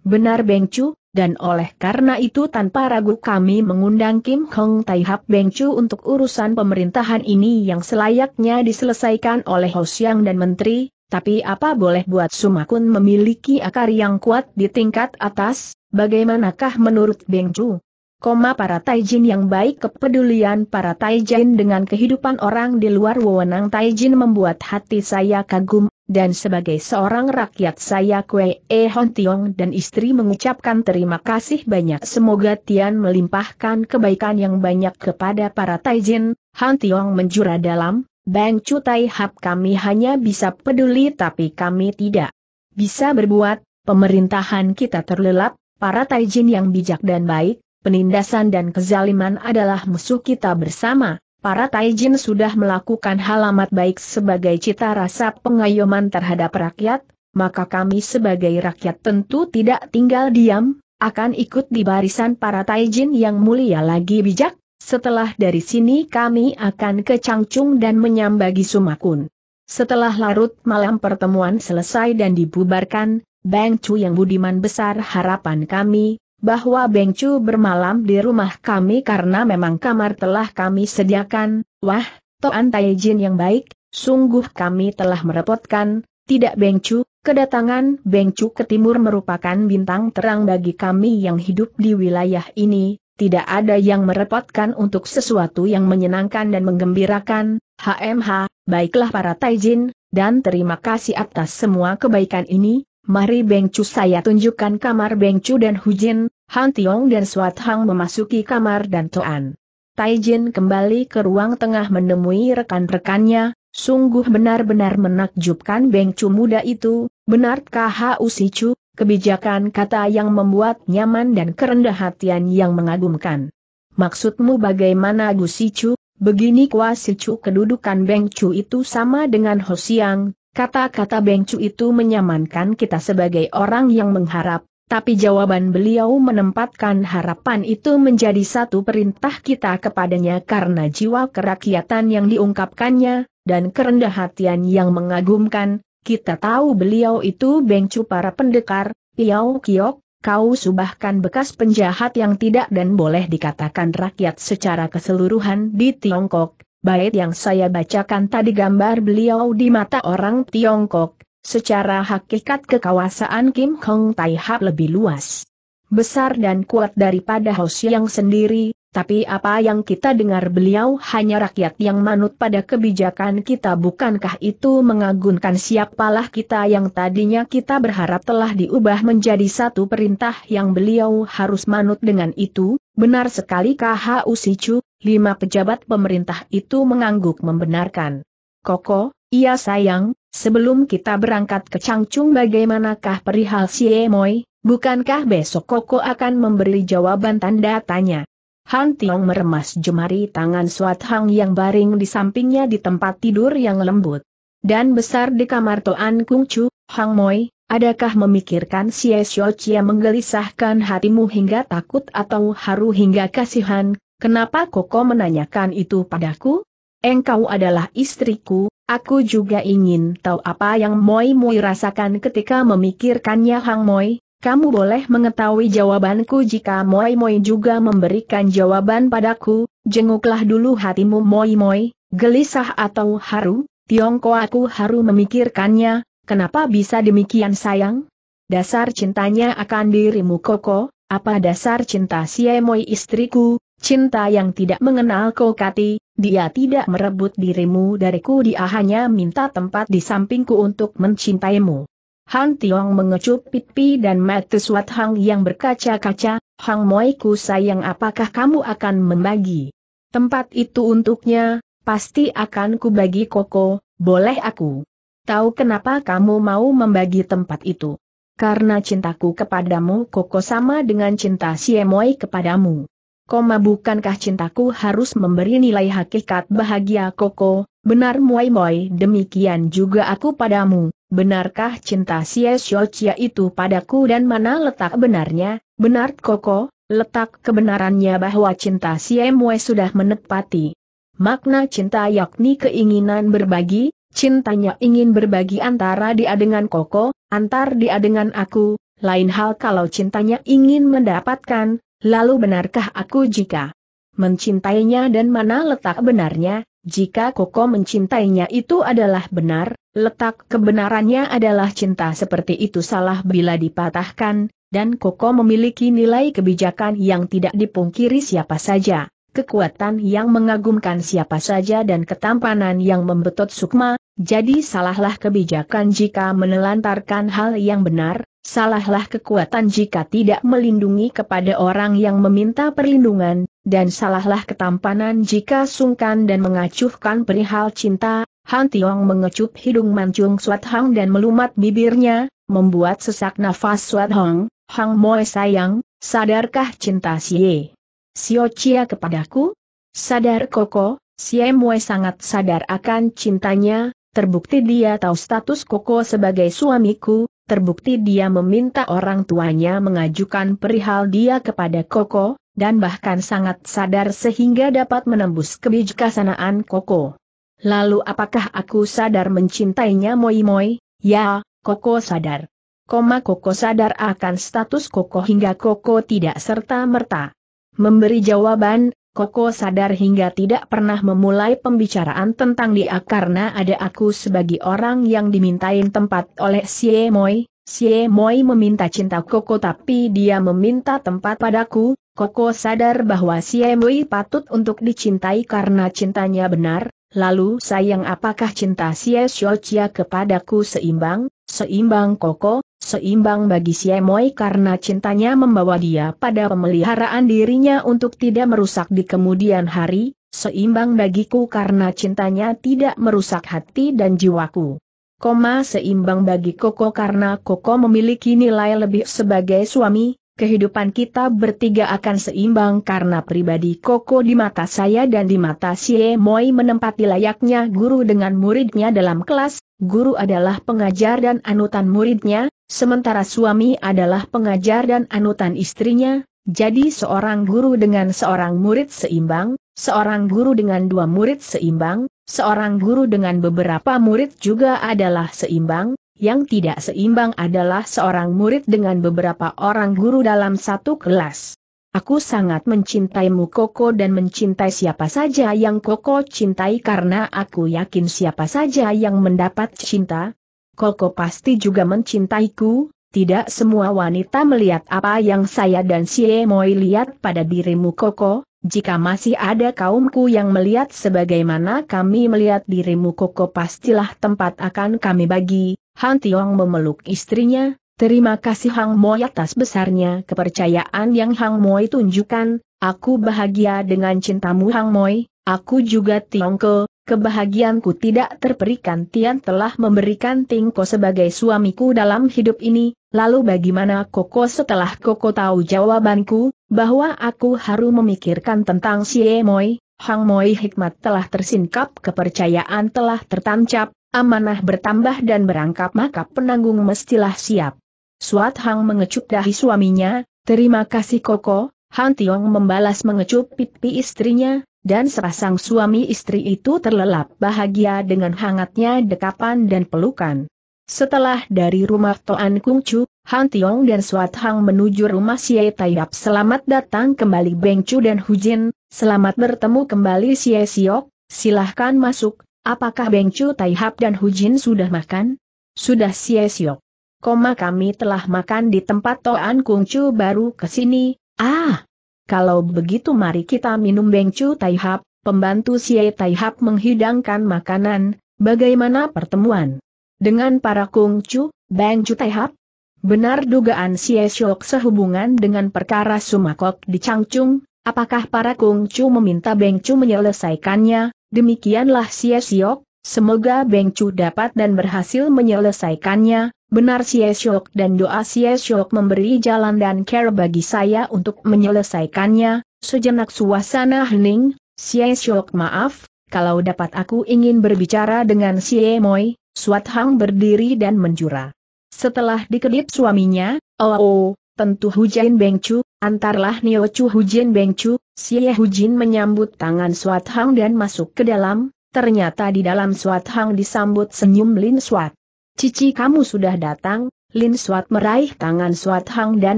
Benar Beng Bengcu, dan oleh karena itu tanpa ragu kami mengundang Kim Hong Tai Hap Beng Chu untuk urusan pemerintahan ini yang selayaknya diselesaikan oleh Ho Siang dan Menteri, tapi apa boleh buat Sumakun memiliki akar yang kuat di tingkat atas, bagaimanakah menurut Beng Chu? Koma para Taijin yang baik kepedulian para Taijin dengan kehidupan orang di luar wewenang Taijin membuat hati saya kagum, dan sebagai seorang rakyat saya Kue E Hon Tiong dan istri mengucapkan terima kasih banyak semoga Tian melimpahkan kebaikan yang banyak kepada para Taijin, Han Tiong menjura dalam, Bang Cutai Hap kami hanya bisa peduli tapi kami tidak bisa berbuat, pemerintahan kita terlelap, para taijin yang bijak dan baik, penindasan dan kezaliman adalah musuh kita bersama, para taijin sudah melakukan hal amat baik sebagai cita rasa pengayoman terhadap rakyat, maka kami sebagai rakyat tentu tidak tinggal diam, akan ikut di barisan para taijin yang mulia lagi bijak, setelah dari sini kami akan ke Changchung dan menyambagi Sumakun. Setelah larut malam pertemuan selesai dan dibubarkan, Beng Chu yang budiman besar harapan kami, bahwa Beng Chu bermalam di rumah kami karena memang kamar telah kami sediakan, wah, Toan Tai Jin yang baik, sungguh kami telah merepotkan, tidak Beng Chu, kedatangan Beng Chu ke timur merupakan bintang terang bagi kami yang hidup di wilayah ini, tidak ada yang merepotkan untuk sesuatu yang menyenangkan dan menggembirakan, HMH, baiklah para Taijin, dan terima kasih atas semua kebaikan ini, mari Bengcu saya tunjukkan kamar Bengcu dan Hujin, Han Tiong dan Swat Hang memasuki kamar dan Toan. Taijin kembali ke ruang tengah menemui rekan-rekannya, sungguh benar-benar menakjubkan Bengcu muda itu, benarkah Hau Chu, kebijakan kata yang membuat nyaman dan kerendah hatian yang mengagumkan. Maksudmu bagaimana Gusicu? Begini Kuasicu kedudukan Bengcu itu sama dengan Hosiang, kata-kata Bengcu itu menyamankan kita sebagai orang yang mengharap, tapi jawaban beliau menempatkan harapan itu menjadi satu perintah kita kepadanya karena jiwa kerakyatan yang diungkapkannya, dan kerendah hatian yang mengagumkan, kita tahu beliau itu bengcu para pendekar, Piau Kiok, kau subahkan bekas penjahat yang tidak dan boleh dikatakan rakyat secara keseluruhan di Tiongkok. Baik yang saya bacakan tadi gambar beliau di mata orang Tiongkok, secara hakikat kekawasaan Kim Kong Tai Hap lebih luas. Besar dan kuat daripada yang sendiri, tapi apa yang kita dengar beliau hanya rakyat yang manut pada kebijakan kita bukankah itu mengagunkan siapalah kita yang tadinya kita berharap telah diubah menjadi satu perintah yang beliau harus manut dengan itu, benar sekali KHU Sicu, lima pejabat pemerintah itu mengangguk membenarkan. Koko, iya sayang, sebelum kita berangkat ke Changchung bagaimanakah perihal Siemoy, bukankah besok Koko akan memberi jawaban tanda tanya? Han Tiong meremas jemari tangan Suat Hang yang baring di sampingnya di tempat tidur yang lembut. Dan besar di kamar Toan Kung Chu, Hang Moi, adakah memikirkan si Esyo Chia menggelisahkan hatimu hingga takut atau haru hingga kasihan, kenapa Koko menanyakan itu padaku? Engkau adalah istriku, aku juga ingin tahu apa yang Moi Moi rasakan ketika memikirkannya Hang Moi, kamu boleh mengetahui jawabanku jika Moi Moi juga memberikan jawaban padaku, jenguklah dulu hatimu Moi Moi, gelisah atau haru, Tiongkok aku haru memikirkannya, kenapa bisa demikian sayang? Dasar cintanya akan dirimu Koko, apa dasar cinta si Moi istriku, cinta yang tidak mengenal Kokati, dia tidak merebut dirimu dariku dia hanya minta tempat di sampingku untuk mencintaimu. Han Tiong mengecup pipi dan mata Suat Hang yang berkaca-kaca, Hang Moiku sayang apakah kamu akan membagi? Tempat itu untuknya, pasti akan kubagi koko, boleh aku. Tahu kenapa kamu mau membagi tempat itu? Karena cintaku kepadamu koko sama dengan cinta Si Siemoi kepadamu. Koma bukankah cintaku harus memberi nilai hakikat bahagia koko, benar moi Moi demikian juga aku padamu, Benarkah cinta Xie Xiaoqia itu padaku dan mana letak benarnya? Benar Koko, letak kebenarannya bahwa cinta Xie Mue sudah menepati. Makna cinta yakni keinginan berbagi, cintanya ingin berbagi antara dia dengan Koko, antar dia dengan aku, lain hal kalau cintanya ingin mendapatkan, lalu benarkah aku jika mencintainya dan mana letak benarnya, jika Koko mencintainya itu adalah benar, letak kebenarannya adalah cinta seperti itu salah bila dipatahkan, dan Koko memiliki nilai kebijakan yang tidak dipungkiri siapa saja, kekuatan yang mengagumkan siapa saja dan ketampanan yang membetot sukma, jadi salahlah kebijakan jika menelantarkan hal yang benar, salahlah kekuatan jika tidak melindungi kepada orang yang meminta perlindungan, dan salahlah ketampanan jika sungkan dan mengacuhkan perihal cinta, Han Tiong mengecup hidung mancung Suat Hang dan melumat bibirnya, membuat sesak nafas Suat Hang, Hang Moe sayang, sadarkah cinta Ye? Sio Chia kepadaku? Sadar Koko, Ye Moe sangat sadar akan cintanya, terbukti dia tahu status Koko sebagai suamiku, terbukti dia meminta orang tuanya mengajukan perihal dia kepada Koko, dan bahkan sangat sadar sehingga dapat menembus kebijaksanaan Koko. Lalu apakah aku sadar mencintainya moi-moi? Ya, Koko sadar. Koma Koko sadar akan status Koko hingga Koko tidak serta-merta. Memberi jawaban, Koko sadar hingga tidak pernah memulai pembicaraan tentang dia karena ada aku sebagai orang yang dimintain tempat oleh Moi, Xie Moi meminta cinta Koko tapi dia meminta tempat padaku, Koko sadar bahwa Xie Moi patut untuk dicintai karena cintanya benar, lalu sayang apakah cinta Xie Xiaochia kepadaku seimbang, seimbang Koko, seimbang bagi Xie Moi karena cintanya membawa dia pada pemeliharaan dirinya untuk tidak merusak di kemudian hari, seimbang bagiku karena cintanya tidak merusak hati dan jiwaku. Koma seimbang bagi Koko karena Koko memiliki nilai lebih sebagai suami, kehidupan kita bertiga akan seimbang karena pribadi Koko di mata saya dan di mata Xie Moi menempati layaknya guru dengan muridnya dalam kelas, guru adalah pengajar dan anutan muridnya, sementara suami adalah pengajar dan anutan istrinya, jadi seorang guru dengan seorang murid seimbang, seorang guru dengan dua murid seimbang, seorang guru dengan beberapa murid juga adalah seimbang, yang tidak seimbang adalah seorang murid dengan beberapa orang guru dalam satu kelas. Aku sangat mencintaimu Koko dan mencintai siapa saja yang Koko cintai karena aku yakin siapa saja yang mendapat cinta. Koko pasti juga mencintaiku, tidak semua wanita melihat apa yang saya dan Moi lihat pada dirimu Koko, jika masih ada kaumku yang melihat sebagaimana kami melihat dirimu koko pastilah tempat akan kami bagi. Han Tiong memeluk istrinya, terima kasih Hang Moi atas besarnya kepercayaan yang Hang Moi tunjukkan, aku bahagia dengan cintamu Hang Moi, aku juga Tiongko, kebahagiaanku tidak terperikan Tian telah memberikan Tingko sebagai suamiku dalam hidup ini, lalu bagaimana Koko setelah Koko tahu jawabanku, bahwa aku harus memikirkan tentang si Moi, Hang Moi hikmat telah tersingkap kepercayaan telah tertancap, amanah bertambah dan berangkap maka penanggung mestilah siap. Suat Hang mengecup dahi suaminya, terima kasih Koko, Han Tiong membalas mengecup pipi istrinya, dan serasang suami istri itu terlelap bahagia dengan hangatnya dekapan dan pelukan. Setelah dari rumah Toan Kung Chu, Han Tiong dan Swat Hang menuju rumah Xie Taiyap. Selamat datang kembali Beng Chu dan Hu Jin. selamat bertemu kembali Xie Siok, silahkan masuk, apakah Beng Chu Taihap dan Hu Jin sudah makan? Sudah Xie Siok. Koma kami telah makan di tempat Toan Kung Chu. baru kesini, ah, kalau begitu mari kita minum Bengcu Taihap, pembantu Siye Taihap menghidangkan makanan, bagaimana pertemuan? Dengan para kungcu, Bengcu Taihap? Benar dugaan Siye Syok sehubungan dengan perkara Sumakok di Changchung, apakah para kungcu meminta Bengcu menyelesaikannya, demikianlah Siye Syok, semoga Bengcu dapat dan berhasil menyelesaikannya, Benar Sieshok dan doa Sieshok memberi jalan dan care bagi saya untuk menyelesaikannya, sejenak suasana hening, Sieshok maaf, kalau dapat aku ingin berbicara dengan Siemoy, Suat Hang berdiri dan menjura. Setelah dikedip suaminya, oh, oh tentu hujin Bengcu, antarlah Chu hujin Bengcu, Xie Hujin menyambut tangan Suat Hang dan masuk ke dalam, ternyata di dalam Suat Hang disambut senyum Lin Suat. Cici kamu sudah datang, Lin Suat meraih tangan Suat Hang dan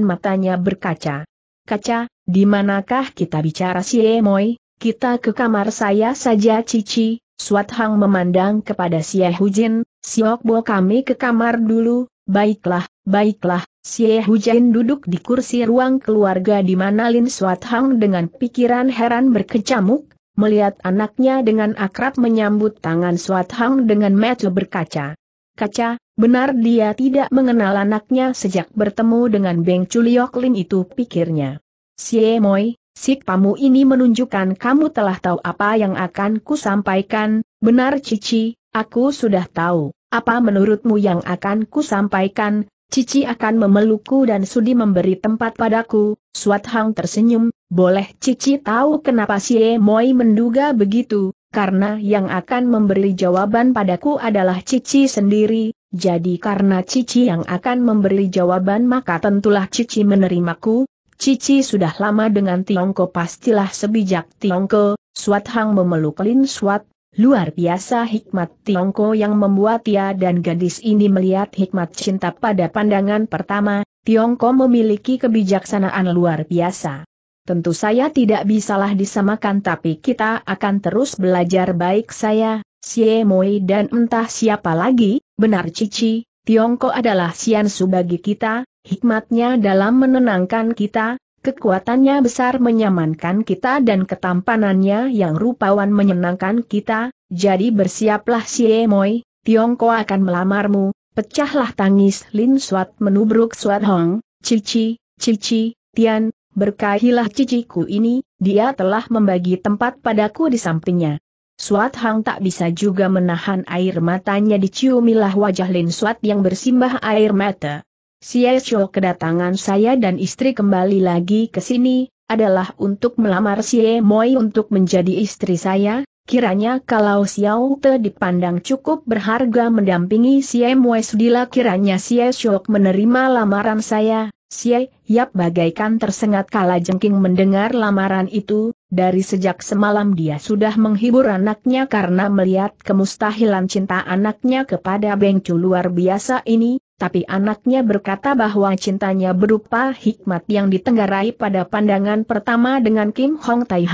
matanya berkaca. Kaca, di manakah kita bicara si Emoy? Kita ke kamar saya saja Cici, Suat Hang memandang kepada Xie Hujin, Siok Bo kami ke kamar dulu, baiklah, baiklah, Xie Hujin duduk di kursi ruang keluarga di mana Lin Suat Hang dengan pikiran heran berkecamuk, melihat anaknya dengan akrab menyambut tangan Suat Hang dengan mata berkaca kaca, benar dia tidak mengenal anaknya sejak bertemu dengan Beng Chuliok Lin itu pikirnya. Xie Moi, sikpamu ini menunjukkan kamu telah tahu apa yang akan ku sampaikan, benar Cici, aku sudah tahu, apa menurutmu yang akan ku sampaikan, Cici akan memelukku dan sudi memberi tempat padaku, Suat Hang tersenyum, boleh Cici tahu kenapa Xie Moi menduga begitu, karena yang akan memberi jawaban padaku adalah Cici sendiri, jadi karena Cici yang akan memberi jawaban maka tentulah Cici menerimaku, Cici sudah lama dengan Tiongko pastilah sebijak Tiongko, Swat Hang memeluk Lin swat. luar biasa hikmat Tiongko yang membuat ia dan gadis ini melihat hikmat cinta pada pandangan pertama, Tiongko memiliki kebijaksanaan luar biasa tentu saya tidak bisalah disamakan tapi kita akan terus belajar baik saya, Xie Moi dan entah siapa lagi, benar Cici, Tiongkok adalah Su bagi kita, hikmatnya dalam menenangkan kita, kekuatannya besar menyamankan kita dan ketampanannya yang rupawan menyenangkan kita, jadi bersiaplah Xie Moi, Tiongkok akan melamarmu, pecahlah tangis Lin Suat menubruk Suat Hong, Cici, Cici, Tian, berkahilah ciciku ini, dia telah membagi tempat padaku di sampingnya. Suat Hang tak bisa juga menahan air matanya diciumilah wajah Lin Suat yang bersimbah air mata. Sia Cho kedatangan saya dan istri kembali lagi ke sini, adalah untuk melamar Sia Moi untuk menjadi istri saya, kiranya kalau Xiao Te dipandang cukup berharga mendampingi Sia Moi sudilah kiranya Sia menerima lamaran saya, Sye, Yap bagaikan tersengat kala jengking mendengar lamaran itu, dari sejak semalam dia sudah menghibur anaknya karena melihat kemustahilan cinta anaknya kepada Bengcu luar biasa ini, tapi anaknya berkata bahwa cintanya berupa hikmat yang ditenggarai pada pandangan pertama dengan Kim Hong Tai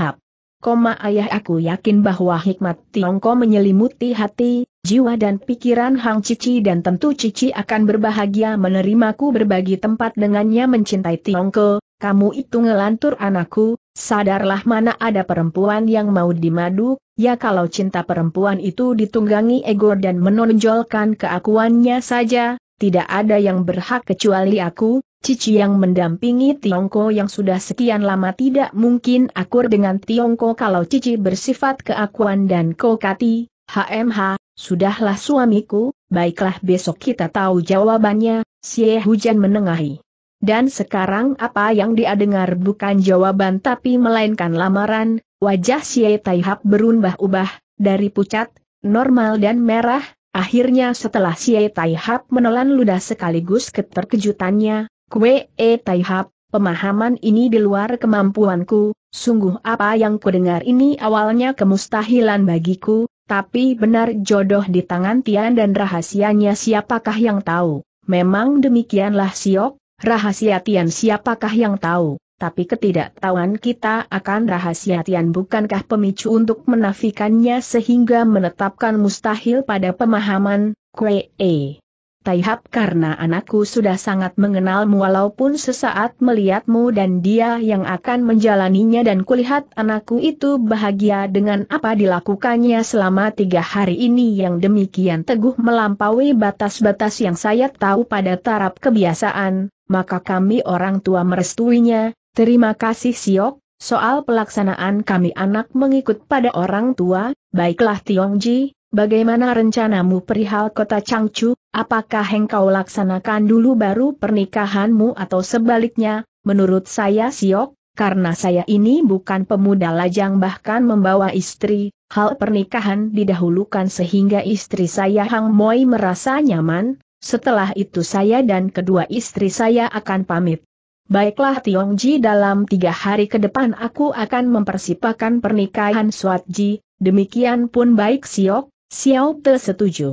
koma ayah aku yakin bahwa hikmat Tiongko menyelimuti hati, jiwa dan pikiran Hang Cici dan tentu Cici akan berbahagia menerimaku berbagi tempat dengannya mencintai Tiongko, kamu itu ngelantur anakku, sadarlah mana ada perempuan yang mau dimadu, ya kalau cinta perempuan itu ditunggangi ego dan menonjolkan keakuannya saja, tidak ada yang berhak kecuali aku, Cici yang mendampingi Tiongko yang sudah sekian lama tidak mungkin akur dengan Tiongko kalau Cici bersifat keakuan dan kokati, HMH, sudahlah suamiku, baiklah besok kita tahu jawabannya, Xie Hujan menengahi. Dan sekarang apa yang dia dengar bukan jawaban tapi melainkan lamaran, wajah Xie Taihap berubah-ubah, dari pucat, normal dan merah, Akhirnya setelah Xie Taihap menelan ludah sekaligus keterkejutannya, Kue E eh, Taihap, pemahaman ini di luar kemampuanku, sungguh apa yang kudengar ini awalnya kemustahilan bagiku, tapi benar jodoh di tangan Tian dan rahasianya siapakah yang tahu. Memang demikianlah Siok, rahasia Tian siapakah yang tahu. Tapi ketidaktahuan kita akan rahasia Tian bukankah pemicu untuk menafikannya sehingga menetapkan mustahil pada pemahaman, Kue E. Taihap karena anakku sudah sangat mengenalmu walaupun sesaat melihatmu dan dia yang akan menjalaninya dan kulihat anakku itu bahagia dengan apa dilakukannya selama tiga hari ini yang demikian teguh melampaui batas-batas yang saya tahu pada taraf kebiasaan, maka kami orang tua merestuinya, terima kasih Siok, soal pelaksanaan kami anak mengikut pada orang tua, baiklah Tiongji, Bagaimana rencanamu perihal kota Changchu, apakah engkau laksanakan dulu baru pernikahanmu atau sebaliknya, menurut saya siok, karena saya ini bukan pemuda lajang bahkan membawa istri, hal pernikahan didahulukan sehingga istri saya Hang Moi merasa nyaman, setelah itu saya dan kedua istri saya akan pamit. Baiklah Tiong Ji dalam tiga hari ke depan aku akan mempersipakan pernikahan Ji, demikian pun baik Siok, Xiao Te setuju.